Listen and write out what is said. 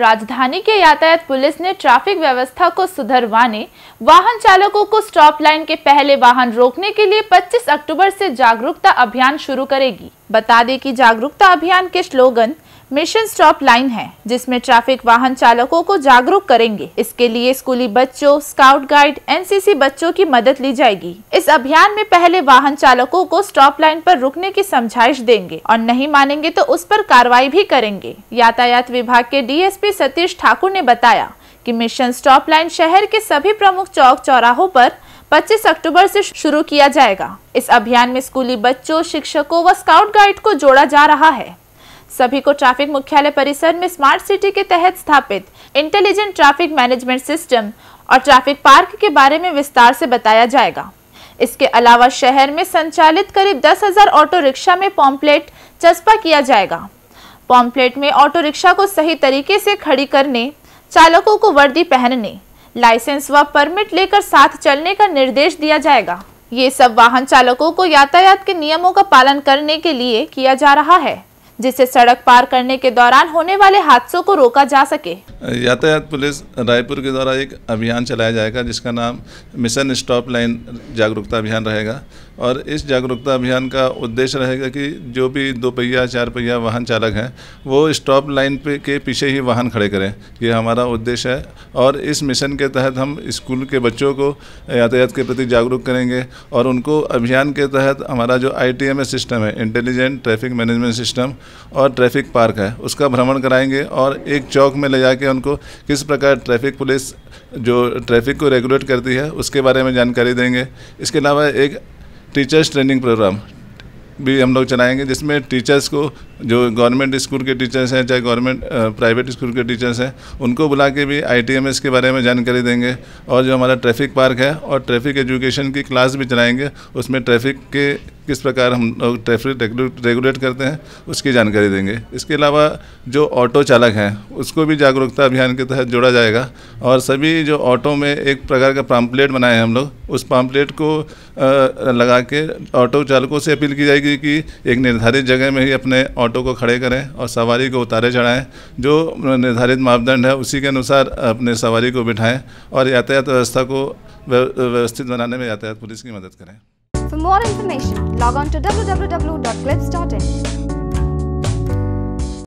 राजधानी के यातायात पुलिस ने ट्रैफिक व्यवस्था को सुधरवाने वाहन चालकों को स्टॉप लाइन के पहले वाहन रोकने के लिए 25 अक्टूबर से जागरूकता अभियान शुरू करेगी बता दें कि जागरूकता अभियान के स्लोगन मिशन स्टॉप लाइन है जिसमें ट्रैफिक वाहन चालकों को जागरूक करेंगे इसके लिए स्कूली बच्चों स्काउट गाइड एनसीसी बच्चों की मदद ली जाएगी इस अभियान में पहले वाहन चालकों को स्टॉप लाइन पर रुकने की समझाइश देंगे और नहीं मानेंगे तो उस पर कार्रवाई भी करेंगे यातायात विभाग के डीएसपी सतीश ठाकुर ने बताया की मिशन स्टॉप लाइन शहर के सभी प्रमुख चौक चौराहों पर 25 अक्टूबर से शुरू किया जाएगा इस अभियान में स्कूली बच्चों शिक्षकों व स्काउट गाइड को जोड़ा जा रहा है सभी को ट्रैफिक मुख्यालय परिसर में स्मार्ट सिटी के तहत स्थापित इंटेलिजेंट ट्रैफिक मैनेजमेंट सिस्टम और ट्रैफिक पार्क के बारे में विस्तार से बताया जाएगा इसके अलावा शहर में संचालित करीब दस हजार ऑटो रिक्शा में पॉम्पलेट चस्पा किया जाएगा पॉम्पलेट में ऑटो रिक्शा को सही तरीके से खड़ी करने चालकों को वर्दी पहनने लाइसेंस व परमिट लेकर साथ चलने का निर्देश दिया जाएगा ये सब वाहन चालकों को यातायात के नियमों का पालन करने के लिए किया जा रहा है जिससे सड़क पार करने के दौरान होने वाले हादसों को रोका जा सके यातायात पुलिस रायपुर के द्वारा एक अभियान चलाया जाएगा जिसका नाम मिशन स्टॉप लाइन जागरूकता अभियान रहेगा और इस जागरूकता अभियान का उद्देश्य रहेगा कि जो भी दो पहिया चार पहिया वाहन चालक हैं वो स्टॉप लाइन पे के पीछे ही वाहन खड़े करें ये हमारा उद्देश्य है और इस मिशन के तहत हम स्कूल के बच्चों को यातायात के प्रति जागरूक करेंगे और उनको अभियान के तहत हमारा जो आई सिस्टम है इंटेलिजेंट ट्रैफिक मैनेजमेंट सिस्टम और ट्रैफिक पार्क है उसका भ्रमण कराएंगे और एक चौक में ले जाके उनको किस प्रकार ट्रैफिक पुलिस जो ट्रैफिक को रेगुलेट करती है उसके बारे में जानकारी देंगे इसके अलावा एक टीचर्स ट्रेनिंग प्रोग्राम भी हम लोग चलाएंगे जिसमें टीचर्स को जो गवर्नमेंट स्कूल के टीचर्स हैं चाहे गवर्नमेंट प्राइवेट स्कूल के टीचर्स हैं उनको बुला के भी आई के बारे में जानकारी देंगे और जो हमारा ट्रैफिक पार्क है और ट्रैफिक एजुकेशन की क्लास भी चलाएँगे उसमें ट्रैफिक के किस प्रकार हम लोग ट्रैफिक रेगुलेट करते हैं उसकी जानकारी देंगे इसके अलावा जो ऑटो चालक हैं उसको भी जागरूकता अभियान के तहत जोड़ा जाएगा और सभी जो ऑटो में एक प्रकार का पाम्पलेट बनाए हैं हम लोग उस पाम्पलेट को लगा के ऑटो चालकों से अपील की जाएगी कि एक निर्धारित जगह में ही अपने ऑटो ऑटो को खड़े करें और सवारी को उतारे चढ़ाएं जो निर्धारित मापदंड है उसी के अनुसार अपने सवारी को बिठाएं और यातायात व्यवस्था को व्यवस्थित बनाने में यातायात पुलिस की मदद करें